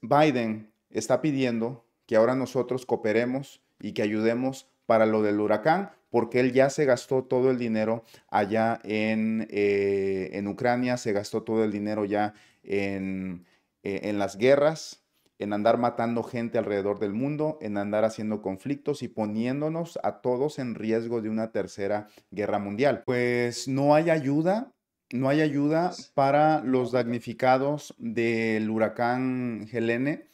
Biden está pidiendo que ahora nosotros cooperemos y que ayudemos para lo del huracán, porque él ya se gastó todo el dinero allá en, eh, Ucrania, se gastó todo el dinero ya en, eh, en las guerras, en andar matando gente alrededor del mundo, en andar haciendo conflictos y poniéndonos a todos en riesgo de una tercera guerra mundial. Pues no hay ayuda no hay ayuda para los damnificados del huracán Helene.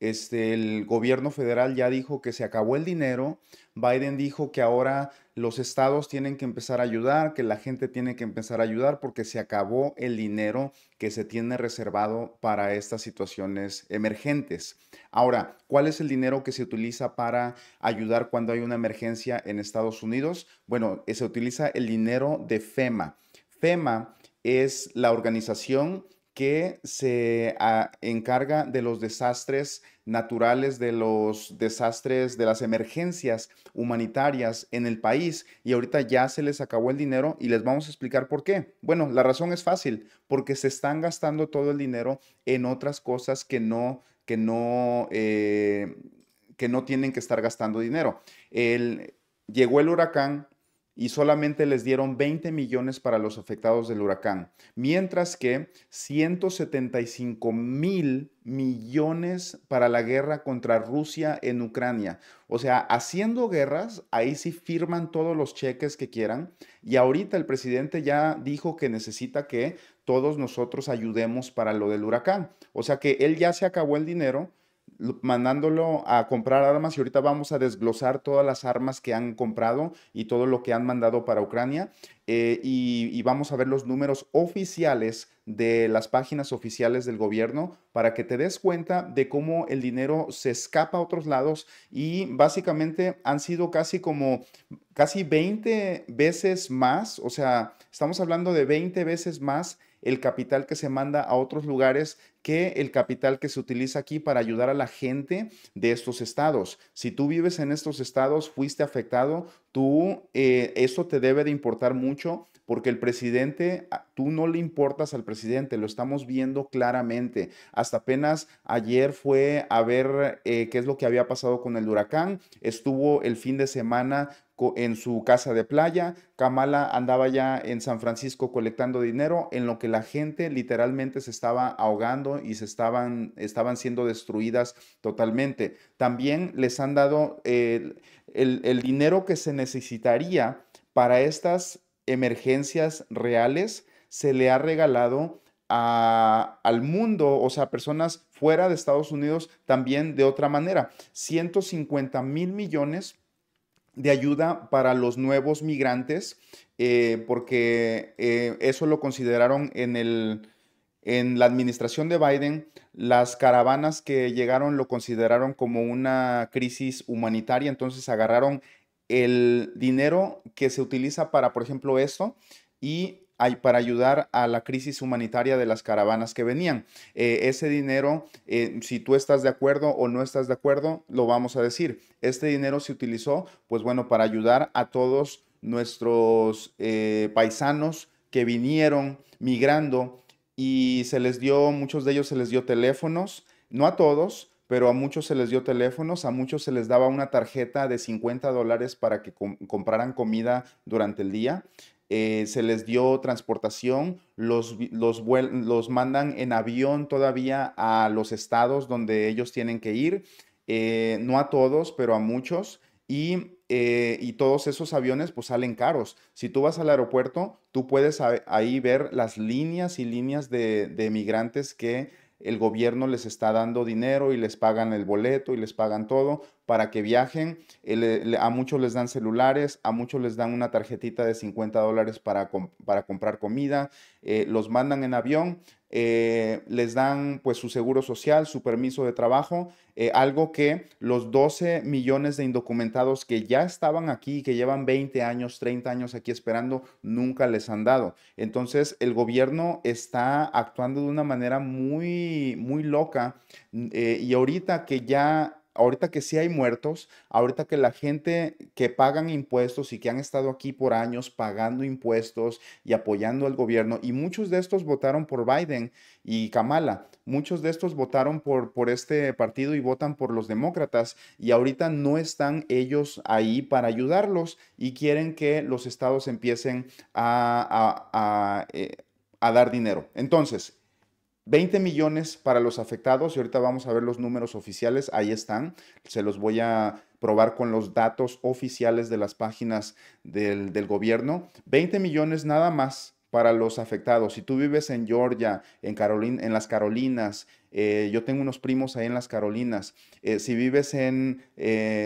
Este, el gobierno federal ya dijo que se acabó el dinero. Biden dijo que ahora los estados tienen que empezar a ayudar, que la gente tiene que empezar a ayudar porque se acabó el dinero que se tiene reservado para estas situaciones emergentes. Ahora, ¿cuál es el dinero que se utiliza para ayudar cuando hay una emergencia en Estados Unidos? Bueno, se utiliza el dinero de FEMA. FEMA es la organización que se ah, encarga de los desastres naturales, de los desastres, de las emergencias humanitarias en el país y ahorita ya se les acabó el dinero y les vamos a explicar por qué. Bueno, la razón es fácil, porque se están gastando todo el dinero en otras cosas que no, que no, eh, que no tienen que estar gastando dinero. El, llegó el huracán, y solamente les dieron 20 millones para los afectados del huracán, mientras que 175 mil millones para la guerra contra Rusia en Ucrania. O sea, haciendo guerras, ahí sí firman todos los cheques que quieran y ahorita el presidente ya dijo que necesita que todos nosotros ayudemos para lo del huracán. O sea que él ya se acabó el dinero mandándolo a comprar armas y ahorita vamos a desglosar todas las armas que han comprado y todo lo que han mandado para Ucrania eh, y, y vamos a ver los números oficiales de las páginas oficiales del gobierno para que te des cuenta de cómo el dinero se escapa a otros lados y básicamente han sido casi como casi 20 veces más, o sea, estamos hablando de 20 veces más el capital que se manda a otros lugares que el capital que se utiliza aquí para ayudar a la gente de estos estados. Si tú vives en estos estados, fuiste afectado, tú, eh, eso te debe de importar mucho porque el presidente, ah, tú no le importas al presidente, lo estamos viendo claramente. Hasta apenas ayer fue a ver eh, qué es lo que había pasado con el huracán, estuvo el fin de semana en su casa de playa, Kamala andaba ya en San Francisco colectando dinero, en lo que la gente literalmente se estaba ahogando y se estaban, estaban siendo destruidas totalmente. También les han dado eh, el, el dinero que se necesitaría para estas emergencias reales se le ha regalado al mundo, o sea, personas fuera de Estados Unidos también de otra manera. 150 mil millones de ayuda para los nuevos migrantes, eh, porque eh, eso lo consideraron en, en la administración de Biden. Las caravanas que llegaron lo consideraron como una crisis humanitaria, entonces agarraron el dinero que se utiliza para, por ejemplo, esto y para ayudar a la crisis humanitaria de las caravanas que venían. Eh, ese dinero, eh, si tú estás de acuerdo o no estás de acuerdo, lo vamos a decir. Este dinero se utilizó, pues bueno, para ayudar a todos nuestros eh, paisanos que vinieron migrando y se les dio, muchos de ellos se les dio teléfonos, no a todos, pero a muchos se les dio teléfonos, a muchos se les daba una tarjeta de 50 dólares para que compraran comida durante el día. Eh, se les dio transportación, los, los, mandan en avión todavía a los estados donde ellos tienen que ir, eh, no a todos, pero a muchos, eh, y, todos esos aviones pues salen caros. Si tú vas al aeropuerto, tú puedes ahí ver las líneas y líneas de, de migrantes que el gobierno les está dando dinero y les pagan el boleto y les pagan todo para que viajen. Eh, a muchos les dan celulares, a muchos les dan una tarjetita de 50 dólares para, comprar comida, eh, los mandan en avión, eh, les dan pues su seguro social, su permiso de trabajo, algo que los 12 millones de indocumentados que ya estaban aquí, que llevan 20 años, 30 años aquí esperando, nunca les han dado. Entonces el gobierno está actuando de una manera muy, muy loca y ahorita que ya ahorita que sí hay muertos, ahorita que la gente que pagan impuestos y que han estado aquí por años pagando impuestos y apoyando al gobierno, y muchos de estos votaron por Biden y Kamala, muchos de estos votaron por, por este partido y votan por los demócratas, y ahorita no están ellos ahí para ayudarlos y quieren que los estados empiecen a eh, dar dinero. Entonces, 20 millones para los afectados y ahorita vamos a ver los números oficiales, ahí están, se los voy a probar con los datos oficiales de las páginas del, gobierno. 20 millones nada más para los afectados. Si tú vives en Georgia, en, Carolina, en las Carolinas, eh, yo tengo unos primos ahí en las Carolinas, eh, si vives eh,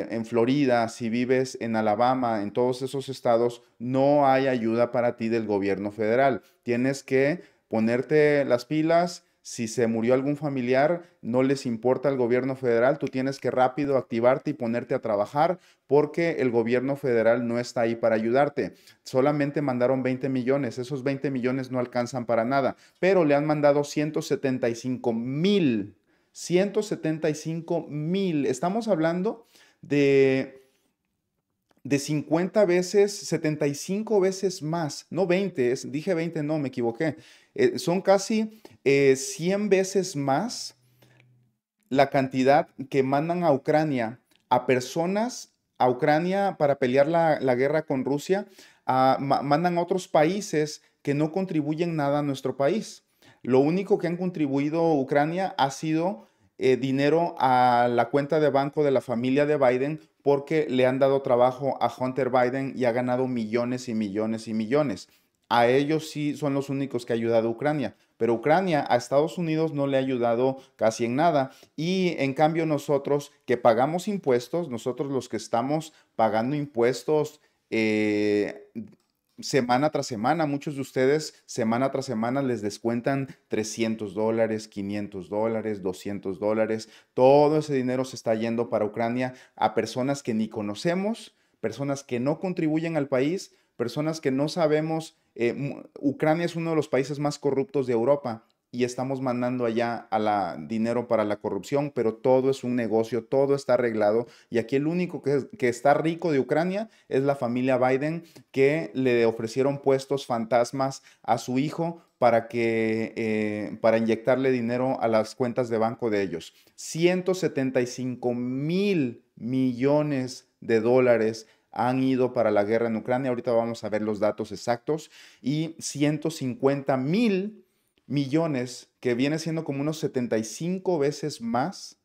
en Florida, si vives en Alabama, en todos esos estados, no hay ayuda para ti del gobierno federal. Tienes que ponerte las pilas, si se murió algún familiar, no les importa al gobierno federal, tú tienes que rápido activarte y ponerte a trabajar porque el gobierno federal no está ahí para ayudarte. Solamente mandaron 20 millones, esos 20 millones no alcanzan para nada, pero le han mandado 175 mil, 175 mil. Estamos hablando de de 50 veces, 75 veces más, no 20, dije 20, no, me equivoqué, eh, son casi 100 eh, veces más la cantidad que mandan a Ucrania a personas a Ucrania para pelear la, guerra con Rusia, mandan a otros países que no contribuyen nada a nuestro país. Lo único que han contribuido Ucrania ha sido eh, dinero a la cuenta de banco de la familia de Biden porque le han dado trabajo a Hunter Biden y ha ganado millones y millones y millones a ellos sí son los únicos que ha ayudado a Ucrania, pero Ucrania a Estados Unidos no le ha ayudado casi en nada. Y en cambio nosotros que pagamos impuestos, nosotros los que estamos pagando impuestos eh, semana tras semana, muchos de ustedes semana tras semana les descuentan 300 dólares, 500 dólares, 200 dólares. Todo ese dinero se está yendo para Ucrania a personas que ni conocemos, personas que no contribuyen al país, personas que no sabemos eh, Ucrania es uno de los países más corruptos de Europa y estamos mandando allá a la dinero para la corrupción, pero todo es un negocio, todo está arreglado y aquí el único que, está rico de Ucrania es la familia Biden que le ofrecieron puestos fantasmas a su hijo para, que, eh, para inyectarle dinero a las cuentas de banco de ellos. 175 mil millones de dólares han ido para la guerra en Ucrania. Ahorita vamos a ver los datos exactos. Y 150 mil millones, que viene siendo como unos 75 veces más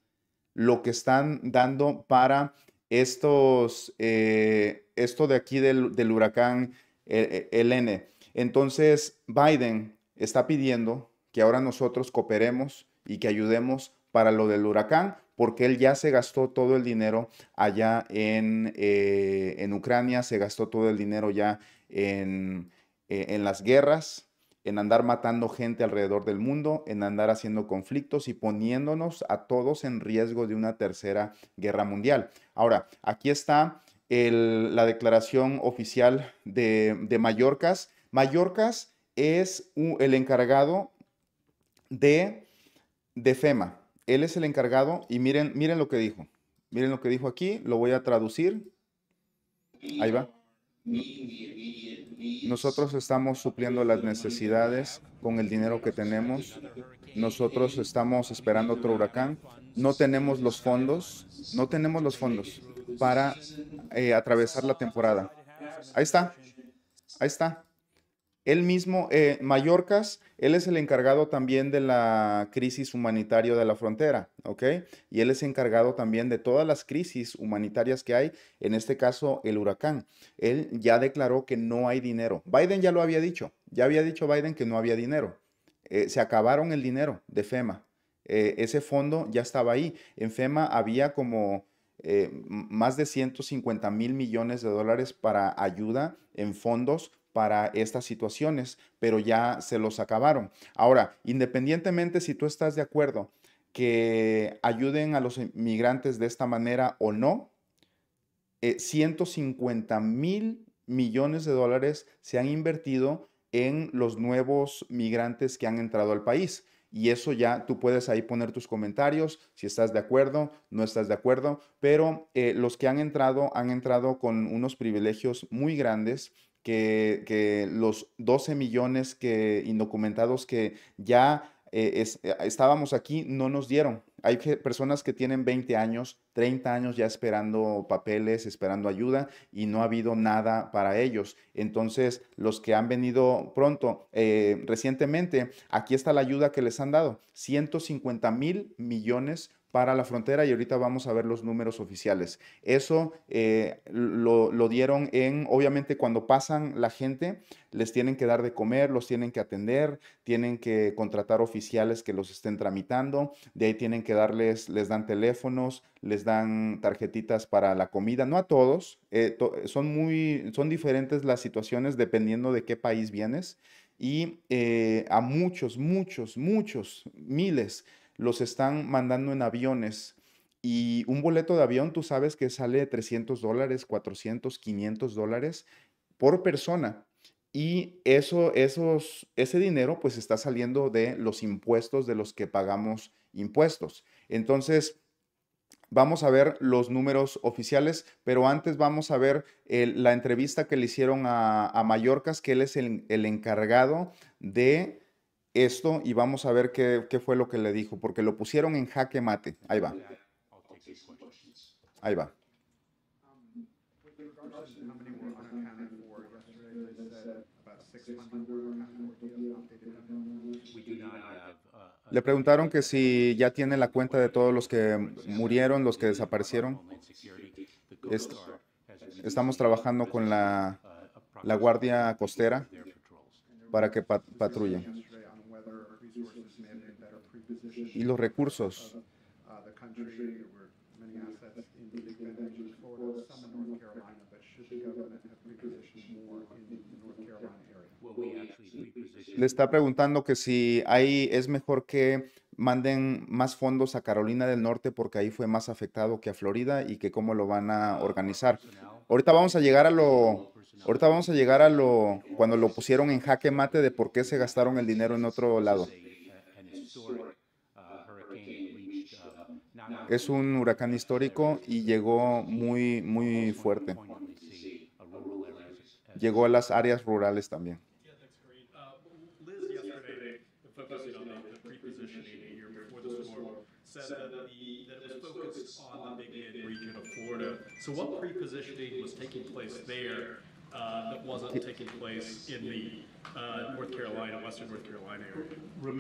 lo que están dando para estos, eh, esto de aquí del, del huracán eh, eh, Elene. Entonces, Biden está pidiendo que ahora nosotros cooperemos y que ayudemos para lo del huracán, porque él ya se gastó todo el dinero allá en, eh, Ucrania, se gastó todo el dinero ya eh, en, las guerras, en andar matando gente alrededor del mundo, en andar haciendo conflictos y poniéndonos a todos en riesgo de una tercera guerra mundial. Ahora, aquí está la declaración oficial de, de Mallorcas. Mallorcas es el encargado de, de FEMA, él es el encargado y miren, miren lo que dijo. Miren lo que dijo aquí, lo voy a traducir. Ahí va. Nosotros estamos supliendo las necesidades con el dinero que tenemos. Nosotros estamos esperando otro huracán. No tenemos los fondos, no tenemos los fondos para eh, atravesar la temporada. Ahí está, ahí está. Él mismo, eh, Mallorcas, él es el encargado también de la crisis humanitaria de la frontera, ¿ok? Y él es encargado también de todas las crisis humanitarias que hay, en este caso el huracán. Él ya declaró que no hay dinero. Biden ya lo había dicho, ya había dicho Biden que no había dinero. Eh, se acabaron el dinero de FEMA. Eh, ese fondo ya estaba ahí. En FEMA había como más de 150 mil millones de dólares para ayuda en fondos para estas situaciones, pero ya se los acabaron. Ahora, independientemente si tú estás de acuerdo que ayuden a los migrantes de esta manera o no, 150 eh, mil millones de dólares se han invertido en los nuevos migrantes que han entrado al país. Y eso ya tú puedes ahí poner tus comentarios, si estás de acuerdo, no estás de acuerdo, pero eh, los que han entrado han entrado con unos privilegios muy grandes que, los 12 millones que, indocumentados que ya eh, eh, estábamos aquí no nos dieron. Hay personas que tienen 20 años, 30 años ya esperando papeles, esperando ayuda y no ha habido nada para ellos. Entonces, los que han venido pronto, eh, recientemente, aquí está la ayuda que les han dado, 150 mil millones para la frontera y ahorita vamos a ver los números oficiales. Eso eh, lo, dieron en, obviamente cuando pasan la gente, les tienen que dar de comer, los tienen que atender, tienen que contratar oficiales que los estén tramitando, de ahí tienen que darles, les dan teléfonos, les dan tarjetitas para la comida, no a todos, eh, son muy, son diferentes las situaciones dependiendo de qué país vienes y eh, a muchos, muchos, muchos, miles los están mandando en aviones. Y un boleto de avión, tú sabes que sale 300 dólares, 400, 500 dólares por persona. Y eso, esos, ese dinero pues está saliendo de los impuestos de los que pagamos impuestos. Entonces, vamos a ver los números oficiales, pero antes vamos a ver eh, la entrevista que le hicieron a, a Mallorcas, que él es el encargado de esto y vamos a ver qué, fue lo que le dijo, porque lo pusieron en jaque mate. Ahí va. Ahí va. Le preguntaron que si ya tiene la cuenta de todos los que murieron, los que desaparecieron. estamos trabajando con la, Guardia Costera para que patrullen y los recursos. Le está preguntando que si ahí es mejor que manden más fondos a Carolina del Norte porque ahí fue más afectado que a Florida y que cómo lo van a organizar. Ahorita vamos a llegar a lo, ahorita vamos a llegar a lo, cuando lo pusieron en jaque mate de por qué se gastaron el dinero en otro lado es un huracán histórico y llegó muy, muy fuerte. Llegó a las áreas rurales también.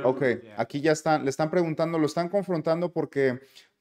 Ok, aquí ya están, le están preguntando, lo están confrontando porque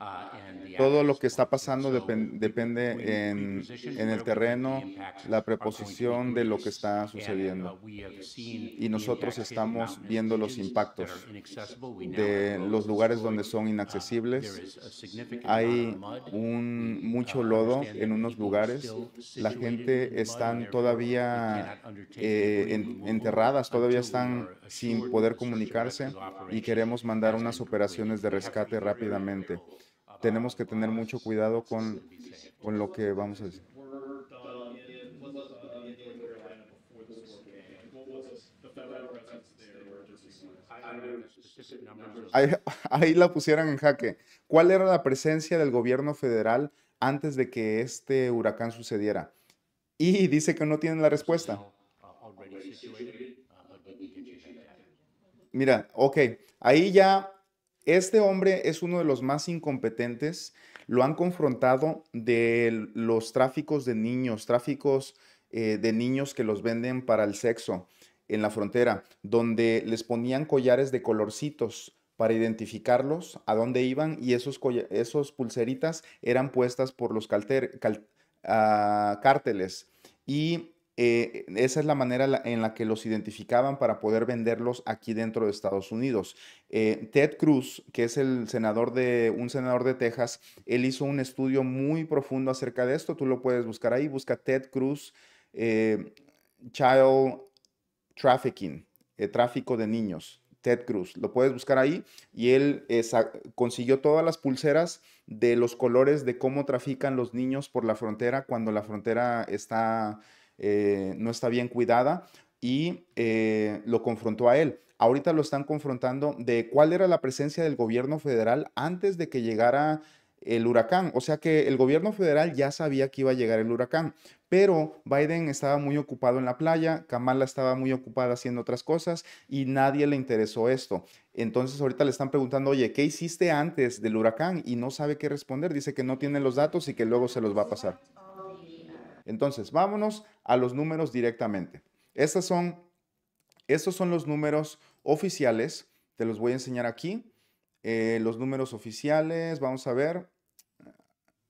Uh, Todo lo que está pasando depende en, el terreno, la preposición de lo que está uh, sucediendo. Y nosotros estamos viendo los impactos de los lugares donde son uh, inaccesibles. Hay mucho lodo en unos lugares. La gente está todavía eh, enterradas, todavía están sin poder comunicarse y queremos mandar unas operaciones de rescate rápidamente tenemos que tener mucho cuidado con, con lo que vamos a decir. Ahí, ahí, la pusieran en jaque. ¿Cuál era la presencia del gobierno federal antes de que este huracán sucediera? Y dice que no tienen la respuesta. Mira, ok, ahí ya este hombre es uno de los más incompetentes. Lo han confrontado de los tráficos de niños, tráficos eh, de niños que los venden para el sexo en la frontera, donde les ponían collares de colorcitos para identificarlos a dónde iban y esos, esos pulseritas eran puestas por los ah, cárteles. Y eh, esa es la manera en la que los identificaban para poder venderlos aquí dentro de Estados Unidos. Eh, Ted Cruz, que es el senador de un senador de Texas, él hizo un estudio muy profundo acerca de esto. Tú lo puedes buscar ahí. Busca Ted Cruz eh, Child Trafficking, tráfico de niños. Ted Cruz, lo puedes buscar ahí y él consiguió todas las pulseras de los colores de cómo trafican los niños por la frontera cuando la frontera está eh, no está bien cuidada y eh, lo confrontó a él. Ahorita lo están confrontando de cuál era la presencia del gobierno federal antes de que llegara el huracán. O sea que el gobierno federal ya sabía que iba a llegar el huracán, pero Biden estaba muy ocupado en la playa, Kamala estaba muy ocupada haciendo otras cosas y nadie le interesó esto. Entonces ahorita le están preguntando, oye, ¿qué hiciste antes del huracán? Y no sabe qué responder. Dice que no tiene los datos y que luego se los va a pasar. Entonces, vámonos a los números directamente. son, estos son los números oficiales. Te los voy a enseñar aquí. Eh, los números oficiales, vamos a ver.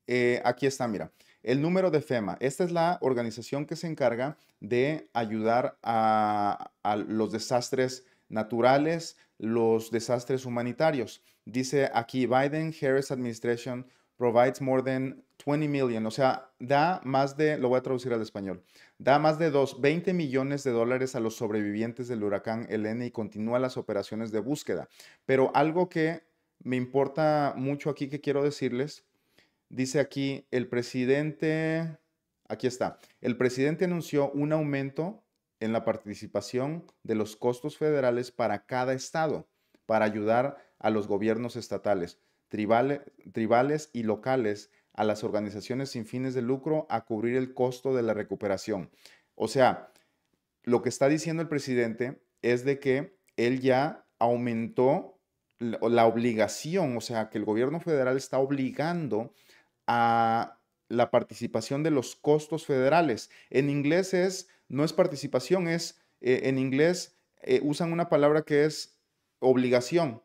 Eh, aquí está, mira. El número de FEMA. Esta es la organización que se encarga de ayudar a los desastres naturales, los desastres humanitarios. Dice aquí Biden Harris Administration provides more than 20 million, o sea, da más de, lo voy a traducir al español, da más de 2 20 millones de dólares a los sobrevivientes del huracán Elena y continúa las operaciones de búsqueda. Pero algo que me importa mucho aquí que quiero decirles, dice aquí el presidente, aquí está, el presidente anunció un aumento en la participación de los costos federales para cada estado para ayudar a los gobiernos estatales tribales, tribales y locales a las organizaciones sin fines de lucro a cubrir el costo de la recuperación. O sea, lo que está diciendo el presidente es de que él ya aumentó la obligación, o sea, que el gobierno federal está obligando a la participación de los costos federales. En inglés es, no es participación, es, eh, en inglés eh, usan una palabra que es obligación,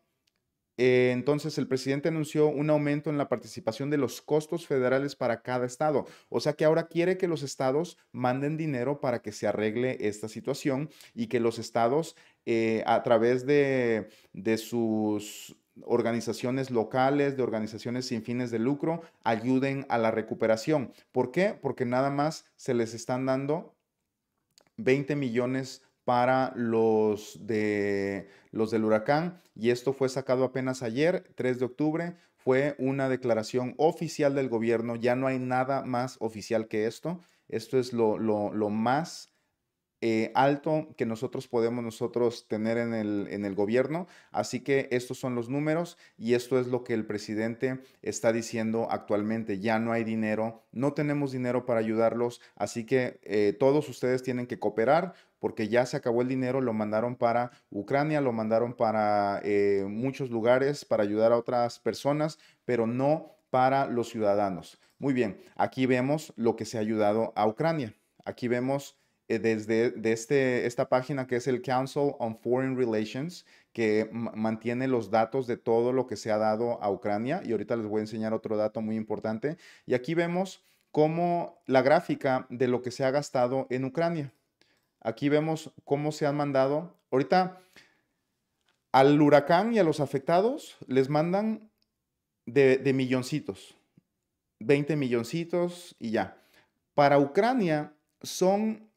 eh, entonces, el presidente anunció un aumento en la participación de los costos federales para cada estado. O sea que ahora quiere que los estados manden dinero para que se arregle esta situación y que los estados, eh, a través de, de sus organizaciones locales, de organizaciones sin fines de lucro, ayuden a la recuperación. ¿Por qué? Porque nada más se les están dando 20 millones para los, de, los del huracán y esto fue sacado apenas ayer, 3 de octubre, fue una declaración oficial del gobierno, ya no hay nada más oficial que esto, esto es lo, lo, lo más eh, alto que nosotros podemos nosotros tener en el, en el gobierno. Así que estos son los números y esto es lo que el presidente está diciendo actualmente. Ya no hay dinero, no tenemos dinero para ayudarlos, así que eh, todos ustedes tienen que cooperar porque ya se acabó el dinero, lo mandaron para Ucrania, lo mandaron para eh, muchos lugares para ayudar a otras personas, pero no para los ciudadanos. Muy bien, aquí vemos lo que se ha ayudado a Ucrania. Aquí vemos eh, desde este, esta página que es el Council on Foreign Relations, que mantiene los datos de todo lo que se ha dado a Ucrania. Y ahorita les voy a enseñar otro dato muy importante. Y aquí vemos cómo la gráfica de lo que se ha gastado en Ucrania. Aquí vemos cómo se han mandado. Ahorita al huracán y a los afectados les mandan de, de milloncitos, 20 milloncitos y ya. Para Ucrania son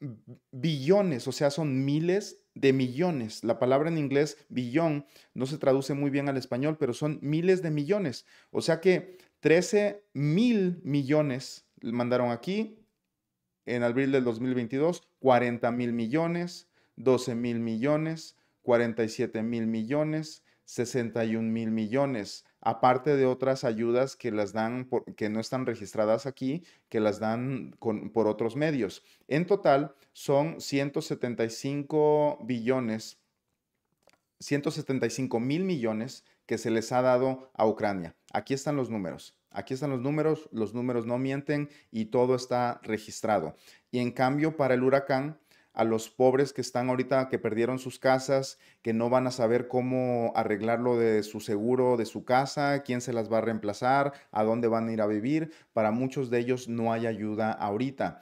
billones, o sea, son miles de millones. La palabra en inglés billón no se traduce muy bien al español, pero son miles de millones. O sea que 13 mil millones mandaron aquí en abril del 2022, 40 mil millones, 12 mil millones, 47 mil millones, 61 mil millones, aparte de otras ayudas que las dan, que no están registradas aquí, que las dan por otros medios. En total son 175 billones, 175 mil millones que se les ha dado a Ucrania. Aquí están los números. Aquí están los números, los números no mienten y todo está registrado. Y en cambio, para el huracán, a los pobres que están ahorita, que perdieron sus casas, que no van a saber cómo arreglarlo de su seguro, de su casa, quién se las va a reemplazar, a dónde van a ir a vivir. Para muchos de ellos no hay ayuda ahorita.